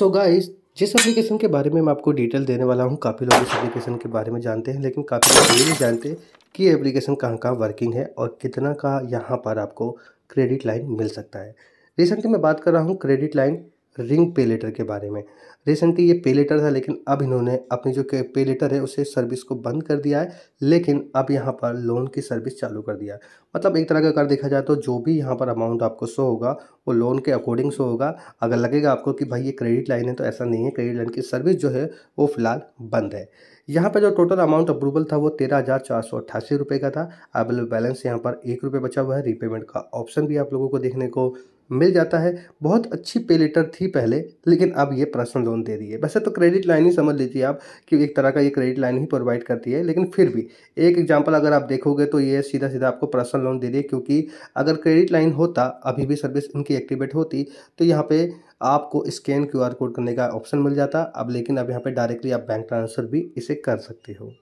सो so guys जिस application के बारे में मैं आपको डिटेल देने वाला हूँ काफ़ी लोग इस एप्लीकेशन के बारे में जानते हैं लेकिन काफ़ी लोग ये नहीं जानते कि ये एप्लीकेशन कहाँ कहाँ वर्किंग है और कितना का यहाँ पर आपको क्रेडिट लाइन मिल सकता है रिसेंटली मैं बात कर रहा हूँ credit line ring pay later के बारे में रिसेंटली ये पे लेटर था लेकिन अब इन्होंने अपनी जो पे लेटर है उसे सर्विस को बंद कर दिया है लेकिन अब यहाँ पर लोन की सर्विस चालू कर दिया है मतलब एक तरह का अगर देखा जाए तो जो भी यहाँ पर अमाउंट आपको शो होगा वो लोन के अकॉर्डिंग शो होगा अगर लगेगा आपको कि भाई ये क्रेडिट लाइन है तो ऐसा नहीं है क्रेडिट लाइन की सर्विस जो है वो फिलहाल बंद है यहाँ पर जो टोटल अमाउंट अप्रूवल था वो तेरह हज़ार चार सौ अट्ठासी रुपये का था अवेलेबल बैलेंस यहाँ पर एक रुपये बचा हुआ है रीपेमेंट का ऑप्शन भी आप लोगों को देखने को मिल जाता है बहुत अच्छी पे लेटर थी पहले लेकिन अब ये पर्सनल लोन दे रही है वैसे तो क्रेडिट लाइन ही समझ लीजिए आप कि एक तरह का ये क्रेडिट लाइन ही प्रोवाइड करती है लेकिन फिर भी एक एग्जाम्पल अगर आप देखोगे तो ये सीधा सीधा आपको पर्सनल लोन दे रही है क्योंकि अगर क्रेडिट लाइन होता अभी भी सर्विस इनकी एक्टिवेट होती तो यहाँ पर आपको स्कैन क्यू कोड करने का ऑप्शन मिल जाता अब लेकिन अब यहाँ पर डायरेक्टली आप बैंक ट्रांसफ़र भी इसे कर सकते हो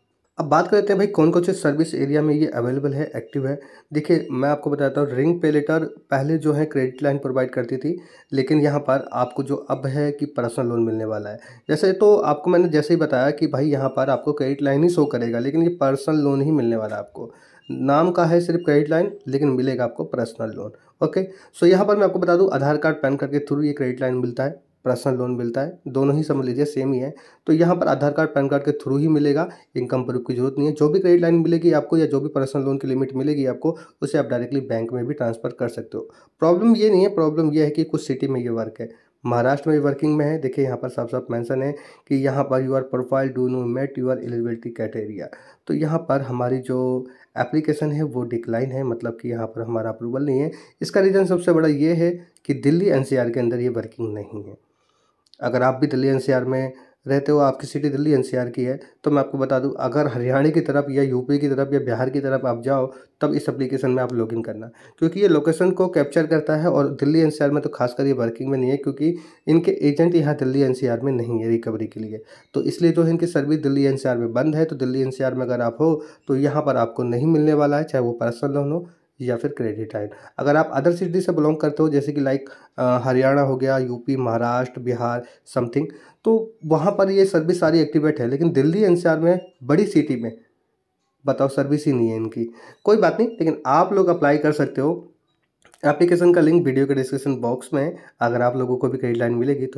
अब बात कर लेते हैं भाई कौन कौन से सर्विस एरिया में ये अवेलेबल है एक्टिव है देखिए मैं आपको बताता हूँ रिंग पे लेटर पहले जो है क्रेडिट लाइन प्रोवाइड करती थी लेकिन यहाँ पर आपको जो अब है कि पर्सनल लोन मिलने वाला है जैसे तो आपको मैंने जैसे ही बताया कि भाई यहाँ पर आपको क्रेडिट लाइन ही शो करेगा लेकिन ये पर्सनल लोन ही मिलने वाला है आपको नाम का है सिर्फ क्रेडिट लाइन लेकिन मिलेगा आपको पर्सनल लोन ओके सो यहाँ पर मैं आपको बता दूँ आधार कार्ड पैन कार्ड के थ्रू ये क्रेडिट लाइन मिलता है पर्सनल लोन मिलता है दोनों ही समझ लीजिए सेम ही है तो यहाँ पर आधार कार्ड पैन कार्ड के थ्रू ही मिलेगा इनकम प्रूफ की जरूरत नहीं है जो भी क्रेडिट लाइन मिलेगी आपको या जो भी पर्सनल लोन की लिमिट मिलेगी आपको उसे आप डायरेक्टली बैंक में भी ट्रांसफ़र कर सकते हो प्रॉब्लम ये नहीं है प्रॉब्लम ये है कि कुछ सिटी में ये वर्क है महाराष्ट्र में भी वर्किंग में है देखिए यहाँ पर साफ साफ मेंशन है कि यहाँ पर our profile do not meet our eligibility criteria तो यहाँ पर हमारी जो एप्लीकेशन है वो डिक्लाइन है मतलब कि यहाँ पर हमारा अप्रूवल नहीं है इसका रीज़न सबसे बड़ा ये है कि दिल्ली एनसीआर के अंदर ये वर्किंग नहीं है अगर आप भी दिल्ली एनसीआर में रहते हो आपकी सिटी दिल्ली एनसीआर की है तो मैं आपको बता दूं अगर हरियाणा की तरफ या यूपी की तरफ या बिहार की तरफ आप जाओ तब इस एप्लीकेशन में आप लॉगिन करना क्योंकि ये लोकेशन को कैप्चर करता है और दिल्ली एनसीआर में तो खासकर ये वर्किंग में नहीं है क्योंकि इनके एजेंट यहाँ दिल्ली एन में नहीं है रिकवरी के लिए तो इसलिए जो इनकी सर्विस दिल्ली एन में बंद है तो दिल्ली एन में अगर आप हो तो यहाँ पर आपको नहीं मिलने वाला है चाहे वो पर्सनल लोन हो या फिर क्रेडिट आइड अगर आप अदर सिटी से बिलोंग करते हो जैसे कि लाइक हरियाणा हो गया यूपी महाराष्ट्र बिहार समथिंग तो वहाँ पर ये सर्विस सारी एक्टिवेट है लेकिन दिल्ली एन में बड़ी सिटी में बताओ सर्विस ही नहीं है इनकी कोई बात नहीं लेकिन आप लोग अप्लाई कर सकते हो एप्लीकेशन का लिंक वीडियो के डिस्क्रिप्शन बॉक्स में है अगर आप लोगों को भी लाइन मिलेगी तो